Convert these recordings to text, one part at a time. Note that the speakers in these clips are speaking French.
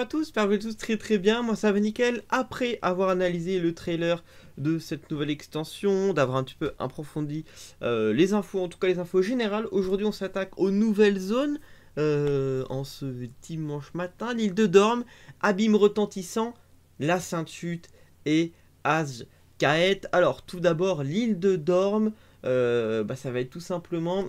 à tous, j'espère que vous tous très très bien, moi ça va nickel. Après avoir analysé le trailer de cette nouvelle extension, d'avoir un petit peu approfondi euh, les infos, en tout cas les infos générales, aujourd'hui on s'attaque aux nouvelles zones euh, en ce dimanche matin. L'île de Dorme, Abîme Retentissant, La Sainte-Chute et Azkaet. Alors tout d'abord l'île de Dorme, euh, bah, ça va être tout simplement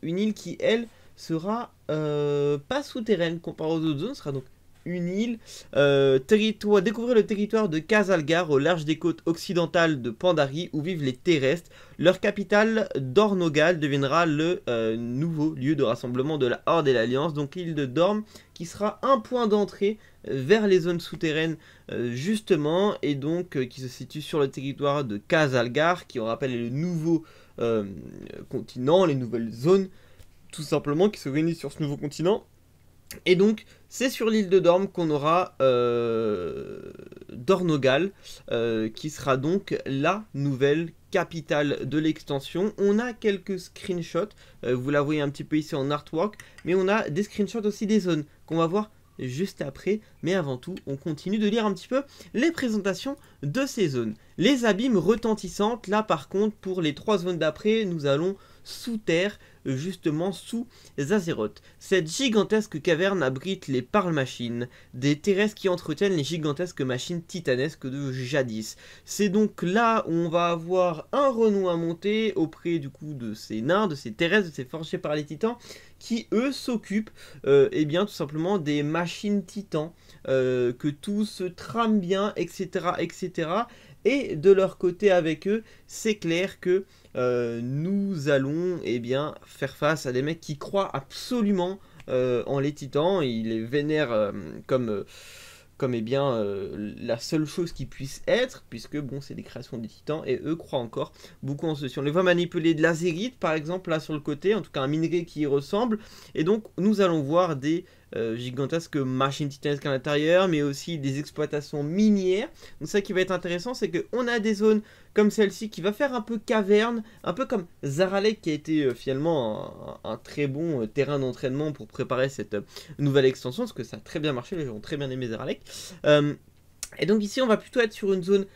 une île qui elle sera pas souterraine comparée aux autres zones, sera donc une île. Euh, territoire, découvrir le territoire de Casalgar au large des côtes occidentales de Pandari où vivent les terrestres. Leur capitale, Dornogal, deviendra le euh, nouveau lieu de rassemblement de la Horde et l'Alliance, donc l'île de Dorm, qui sera un point d'entrée euh, vers les zones souterraines justement, et donc qui se situe sur le territoire de Casalgar, qui on rappelle est le nouveau continent, les nouvelles zones, tout simplement, qui se réunissent sur ce nouveau continent et donc, c'est sur l'île de Dorme qu'on aura euh, Dornogal, euh, qui sera donc la nouvelle capitale de l'extension. On a quelques screenshots, euh, vous la voyez un petit peu ici en artwork, mais on a des screenshots aussi des zones qu'on va voir juste après. Mais avant tout, on continue de lire un petit peu les présentations de ces zones. Les abîmes retentissantes, là par contre, pour les trois zones d'après, nous allons sous terre, euh, justement sous Azeroth. Cette gigantesque caverne abrite les parles-machines, des terrestres qui entretiennent les gigantesques machines titanesques de jadis. C'est donc là où on va avoir un renom à monter auprès du coup de ces nains, de ces terrestres, de ces forgés par les titans, qui eux s'occupent euh, eh bien tout simplement des machines titans, euh, que tout se trame bien, etc. etc. Et de leur côté avec eux, c'est clair que euh, nous allons eh bien, faire face à des mecs qui croient absolument euh, en les titans. Ils les vénèrent euh, comme, comme eh bien, la seule chose qui puisse être, puisque bon, c'est des créations des titans, et eux croient encore beaucoup en ceci. On les voit manipuler de l'azérite, par exemple, là sur le côté, en tout cas un minerai qui y ressemble. Et donc, nous allons voir des gigantesque gigantesques machines titanesques à l'intérieur, mais aussi des exploitations minières. Donc ça qui va être intéressant, c'est qu'on a des zones comme celle-ci qui va faire un peu caverne, un peu comme Zaralek qui a été euh, finalement un, très bon euh, terrain d'entraînement pour préparer cette euh, nouvelle extension, parce que ça a très bien marché, les gens ont très bien aimé Zaralek. Et donc ici, on va plutôt être sur une zone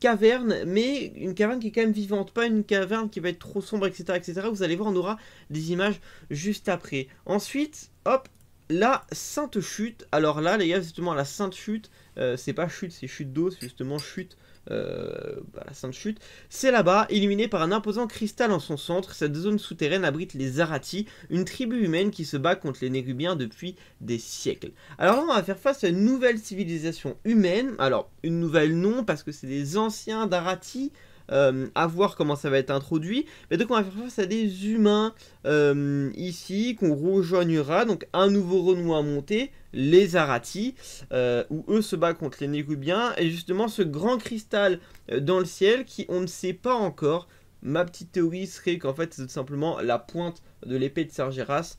caverne, mais une caverne qui est quand même vivante, pas une caverne qui va être trop sombre, etc., etc. Vous allez voir, on aura des images juste après. Ensuite, hop, la sainte chute, alors là les gars justement la sainte chute, euh, c'est pas chute, c'est chute d'eau, c'est justement chute, euh, bah, la sainte chute, c'est là-bas, illuminé par un imposant cristal en son centre, cette zone souterraine abrite les arati une tribu humaine qui se bat contre les Nérubiens depuis des siècles. Alors là on va faire face à une nouvelle civilisation humaine, alors une nouvelle non parce que c'est des anciens d'arati euh, à voir comment ça va être introduit. Mais donc on va faire face à des humains euh, ici qu'on rejoignera, donc un nouveau renouveau à monter, les Arati, euh, où eux se battent contre les Négubiens, et justement ce grand cristal dans le ciel qui on ne sait pas encore. Ma petite théorie serait qu'en fait c'est tout simplement la pointe de l'épée de Sargeras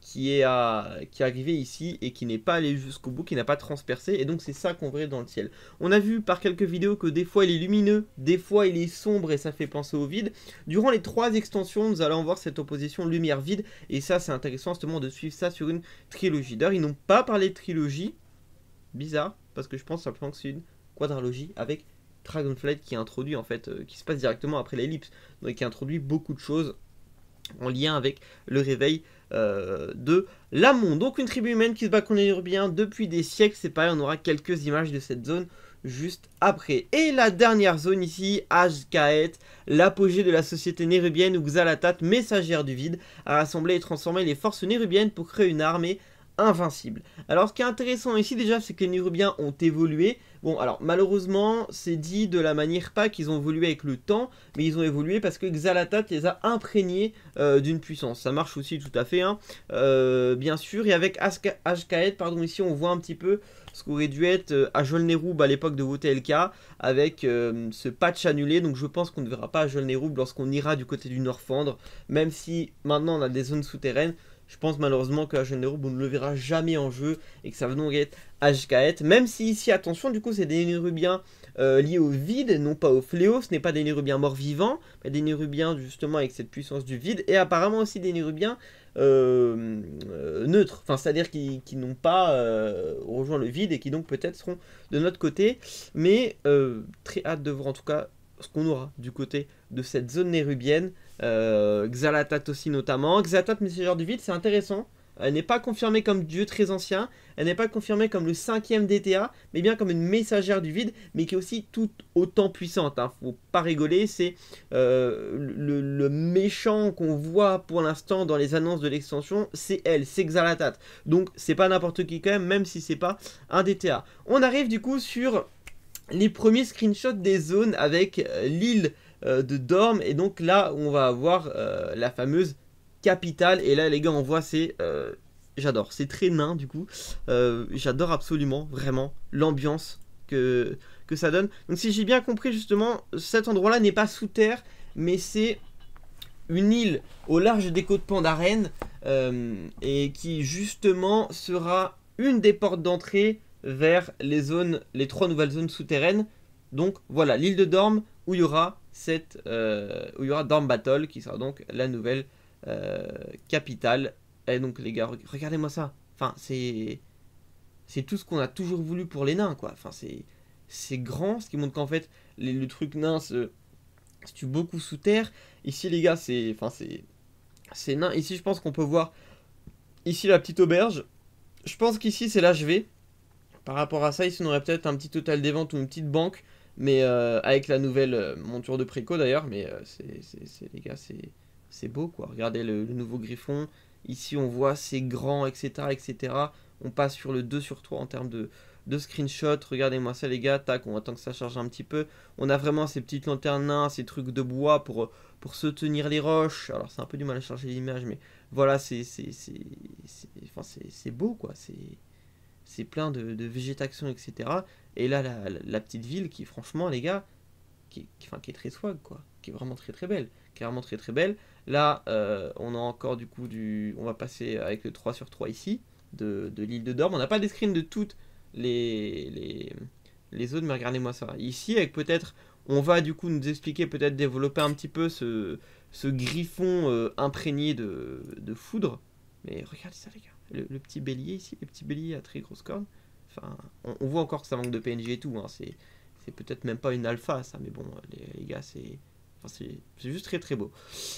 qui est, à, qui est arrivé ici et qui n'est pas allé jusqu'au bout, qui n'a pas transpercé, et donc c'est ça qu'on verrait dans le ciel. On a vu par quelques vidéos que des fois il est lumineux, des fois il est sombre et ça fait penser au vide. Durant les trois extensions, nous allons voir cette opposition lumière-vide, et ça c'est intéressant justement de suivre ça sur une trilogie. D'ailleurs, ils n'ont pas parlé de trilogie, bizarre, parce que je pense simplement que c'est une quadralogie avec Dragonflight qui introduit en fait, euh, qui se passe directement après l'ellipse, donc qui introduit beaucoup de choses en lien avec le réveil euh, de l'amont. Donc une tribu humaine qui se bat contre les Nérubiens depuis des siècles, c'est pareil, on aura quelques images de cette zone juste après. Et la dernière zone ici, Azkaet l'apogée de la société nérubienne où Xalatat, messagère du vide, a rassemblé et transformé les forces nérubiennes pour créer une armée invincible. Alors ce qui est intéressant ici déjà c'est que les Nérubiens ont évolué. Bon alors malheureusement c'est dit de la manière pas qu'ils ont évolué avec le temps mais ils ont évolué parce que Xalatat les a imprégnés euh, d'une puissance. Ça marche aussi tout à fait hein. euh, bien sûr et avec Ashkaed pardon ici on voit un petit peu ce qu'aurait dû être à euh, à l'époque de VTLK avec ce patch annulé donc je pense qu'on ne verra pas Ajol Nerub lorsqu'on ira du côté du Nord même si maintenant on a des zones souterraines je pense malheureusement que Agenero, on ne le verra jamais en jeu et que ça va donc être HKH. Même si ici, attention, du coup, c'est des Nérubiens euh, liés au vide, non pas au fléau. Ce n'est pas des Nérubiens morts-vivants, mais des Nérubiens justement avec cette puissance du vide. Et apparemment aussi des Nérubiens euh, euh, neutres, enfin c'est-à-dire qui, n'ont pas rejoint le vide et qui donc peut-être seront de notre côté, mais très hâte de voir en tout cas ce qu'on aura du côté de cette zone nérubienne. Euh, Xalatat aussi notamment. Xalatat, messager du vide, c'est intéressant. Elle n'est pas confirmée comme dieu très ancien, elle n'est pas confirmée comme le cinquième DTA, mais bien comme une messagère du vide, mais qui est aussi tout autant puissante. Hein. Faut pas rigoler, c'est euh, le, le, méchant qu'on voit pour l'instant dans les annonces de l'extension, c'est elle, c'est Xalatat. Donc c'est pas n'importe qui quand même, même si c'est pas un DTA. On arrive du coup sur les premiers screenshots des zones avec euh, l'île euh, de Dorme. Et donc là, on va avoir euh, la fameuse capitale. Et là, les gars, on voit, c'est... Euh, j'adore, c'est très nain du coup. j'adore absolument, vraiment, l'ambiance que, que ça donne. Donc si j'ai bien compris, justement, cet endroit-là n'est pas sous terre, mais c'est une île au large des côtes Pandarène et qui justement sera une des portes d'entrée vers les zones, les trois nouvelles zones souterraines. Donc voilà, l'île de Dorme où il y aura cette, euh, où il y aura Dorm Battle qui sera donc la nouvelle euh, capitale. Et donc les gars, regardez-moi ça. Enfin, c'est c'est tout ce qu'on a toujours voulu pour les nains quoi. Enfin, c'est c'est grand, ce qui montre qu'en fait le truc nain se, tue beaucoup sous terre. Ici les gars, c'est enfin c'est c'est nain. Ici je pense qu'on peut voir ici la petite auberge. Je pense qu'ici c'est là Par rapport à ça, ici on aurait peut-être un petit total des ventes ou une petite banque. Mais euh, avec la nouvelle euh, monture de Préco d'ailleurs, mais euh, c'est les gars, c'est beau quoi. Regardez le, nouveau griffon. Ici on voit c'est grands, etc., etc. On passe sur le 2 sur 3 en termes de, de screenshot. Regardez-moi ça les gars, tac, on attend que ça charge un petit peu. On a vraiment ces petites lanternes nains, ces trucs de bois pour, pour soutenir les roches. Alors c'est un peu du mal à charger l'image, mais voilà, c'est enfin, beau quoi. C'est plein de, de végétation, etc. Et là, la, petite ville qui, franchement, les gars, qui, enfin, est très swag, quoi. Qui est vraiment très très belle. Qui très très belle. Là, euh, on a encore du coup du. On va passer avec le 3 sur 3 ici, de, de l'île de Dorme. On n'a pas des screens de toutes les, les, les zones, mais regardez-moi ça. Ici, avec peut-être. On va du coup nous expliquer, peut-être développer un petit peu ce, ce griffon euh, imprégné de, de foudre. Mais regardez ça, les gars. Le, le, petit bélier ici, le petit bélier à très grosse corne. Enfin, on, voit encore que ça manque de PNG et tout. Hein, c'est, peut-être même pas une alpha, ça. Mais bon, les, gars, c'est... c'est juste très très beau.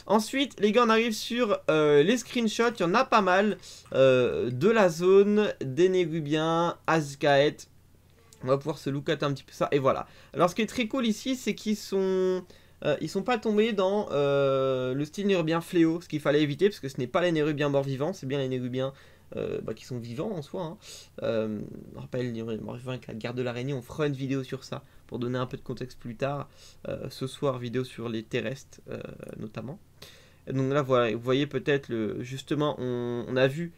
Ensuite, les gars, on arrive sur euh, les screenshots. Il y en a pas mal euh, de la zone, des Négubiens, Azkaet. On va pouvoir se look at un petit peu ça. Et voilà. Alors, ce qui est très cool ici, c'est qu'ils sont... Euh, ils sont pas tombés dans le style nérubien fléau, ce qu'il fallait éviter, parce que ce n'est pas les nérubiens morts-vivants, c'est bien les nérubiens euh, bah, qui sont vivants en soi. Hein. Euh, je me rappelle, je me la guerre de l'araignée, on fera une vidéo sur ça pour donner un peu de contexte plus tard. Euh, ce soir, vidéo sur les terrestres euh, notamment. donc là, vous voyez peut-être, justement, on, a vu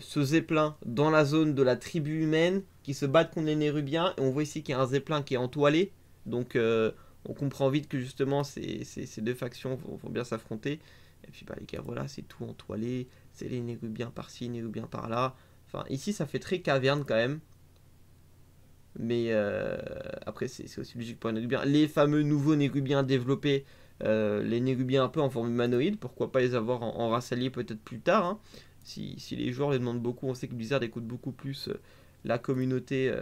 ce zeppelin dans la zone de la tribu humaine qui se battent contre les Nérubiens. Et on voit ici qu'il y a un zeppelin qui est entoilé. Donc on comprend vite que justement ces, deux factions vont bien s'affronter. Et puis bah les gars, voilà, c'est tout entoilé, c'est les nérubiens par-ci, nérubiens par-là. Enfin, ici ça fait très caverne quand même. Mais euh, après, c'est aussi logique pour les Nérubiens. Les fameux nouveaux nérubiens développés, euh, les nérubiens un peu en forme humanoïde, pourquoi pas les avoir en, race alliée peut-être plus tard. Hein. Si, si, les joueurs les demandent beaucoup, on sait que Blizzard écoute beaucoup plus euh, la communauté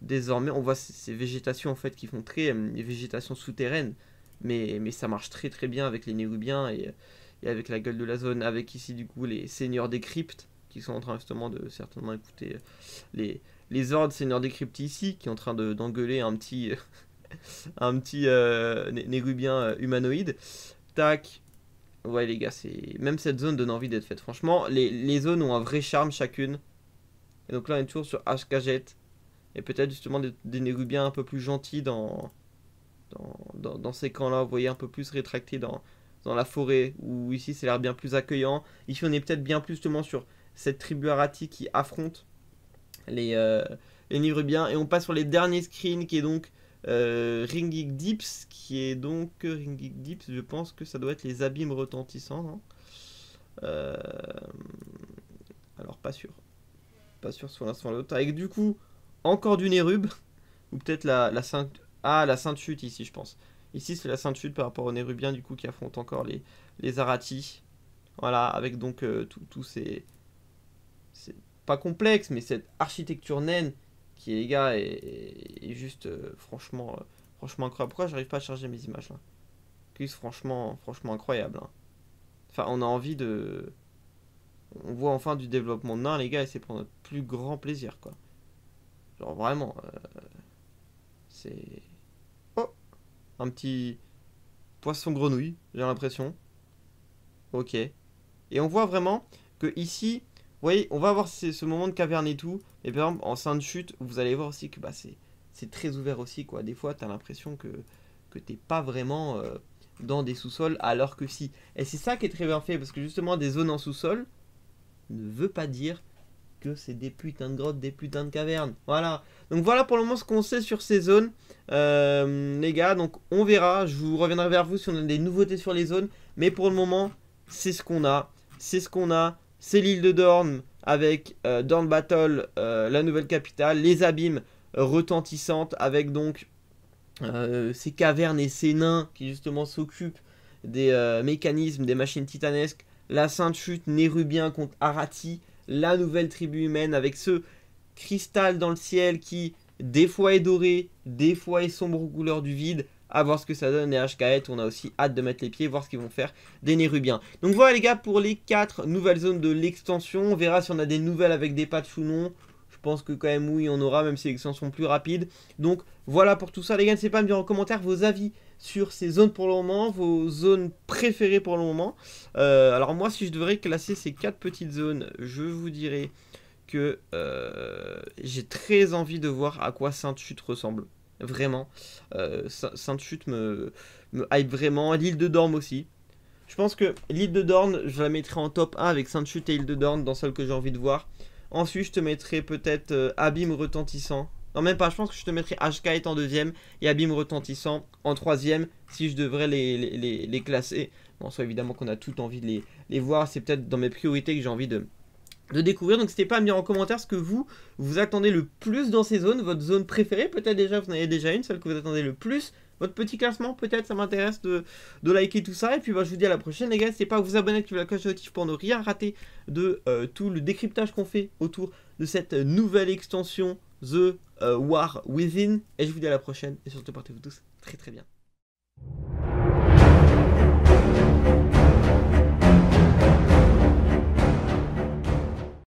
désormais. On voit ces, végétations en fait qui font très. Les végétations souterraines. Mais, mais ça marche très très bien avec les nérubiens et et avec la gueule de la zone, avec ici du coup les seigneurs des cryptes qui sont en train justement de certainement écouter euh, les, les ordres seigneurs des cryptes ici, qui sont en train d'engueuler un petit, un petit euh, euh, humanoïde. Tac. Ouais les gars, même cette zone donne envie d'être faite. Franchement, les, les, zones ont un vrai charme chacune. Et donc là on est toujours sur Ashkajet. Et peut-être justement des, un peu plus gentils dans, dans, dans, dans ces camps-là, vous voyez, un peu plus rétractés dans, dans la forêt, où ici c'est l'air bien plus accueillant. Ici on est peut-être bien plus justement sur cette tribu Arati qui affronte les, euh, Et on passe sur les derniers screens qui est donc euh, Ringig Dips, qui est donc Ringig Dips, je pense que ça doit être les abîmes retentissants. Euh, alors pas sûr. Pas sûr sur l'instant l'autre. Avec du coup encore du Nérube. ou peut-être la, la, Sainte... Ah, la Sainte Chute ici je pense. Ici, c'est la Sainte-Chute par rapport aux Nérubiens, du coup, qui affrontent encore les, les Aratis. Voilà, avec donc euh, tout tous ces... C'est pas complexe, mais cette architecture naine qui, les gars, est, juste euh, franchement, euh, franchement incroyable. Pourquoi j'arrive pas à charger mes images, là Plus franchement, franchement incroyable. Hein. Enfin, on a envie de... On voit enfin du développement de nain, les gars, et c'est pour notre plus grand plaisir, quoi. Genre, vraiment, c'est... Un petit poisson grenouille, j'ai l'impression. Ok. Et on voit vraiment que ici, vous voyez, on va avoir ces, ce moment de caverne et tout. Et par exemple, en sein de chute, vous allez voir aussi que bah, c'est très ouvert aussi. quoi. Des fois, tu as l'impression que, que t'es pas vraiment euh, dans des sous-sols, alors que si. Et c'est ça qui est très bien fait, parce que justement, des zones en sous-sol ne veut pas dire que c'est des putains de grottes, des putains de cavernes. Voilà. Donc voilà pour le moment ce qu'on sait sur ces zones. Euh, les gars, donc on verra. Je vous reviendrai vers vous si on a des nouveautés sur les zones. Mais pour le moment, c'est ce qu'on a. C'est ce qu'on a. C'est l'île de Dorne avec euh, Battle, euh, la nouvelle capitale, les abîmes retentissantes avec donc euh, ces cavernes et ces nains qui justement s'occupent des mécanismes des machines titanesques. La Sainte Chute, Nérubien contre Arati la nouvelle tribu humaine avec ce cristal dans le ciel qui des fois est doré, des fois est sombre aux couleurs du vide. À voir ce que ça donne et HKET, on a aussi hâte de mettre les pieds, voir ce qu'ils vont faire des nérubiens. Donc voilà les gars pour les 4 nouvelles zones de l'extension, on verra si on a des nouvelles avec des patchs ou non pense que quand même oui on aura même si les extensions sont plus rapides. Donc voilà pour tout ça les gars, n'hésitez pas à me dire en commentaire vos avis sur ces zones pour le moment, vos zones préférées pour le moment. Euh, alors moi si je devrais classer ces quatre petites zones, je vous dirais que euh, j'ai très envie de voir à quoi Sainte-Chute ressemble. Vraiment. Euh, Sainte-Chute me, hype vraiment. L'île de Dorme aussi. Je pense que l'île de Dorne, je la mettrai en top 1 avec Sainte-Chute et l'île de Dorne dans celle que j'ai envie de voir. Ensuite, je te mettrai peut-être euh, Abîme Retentissant. Non, même pas, je pense que je te mettrai Hk en deuxième et Abîme Retentissant en troisième, si je devrais les, les, classer. Bon, soit évidemment qu'on a tout envie de les voir, c'est peut-être dans mes priorités que j'ai envie de, de découvrir. Donc n'hésitez pas à me dire en commentaire ce que vous vous attendez le plus dans ces zones, votre zone préférée, peut-être déjà vous en avez déjà une, celle que vous attendez le plus, votre petit classement peut-être, ça m'intéresse de, de, liker tout ça. Et puis bah, je vous dis à la prochaine les gars, n'hésitez pas à vous abonner, à la cloche de notif pour ne rien rater de euh, tout le décryptage qu'on fait autour de cette nouvelle extension The euh, War Within. Et je vous dis à la prochaine et surtout portez-vous tous très très bien.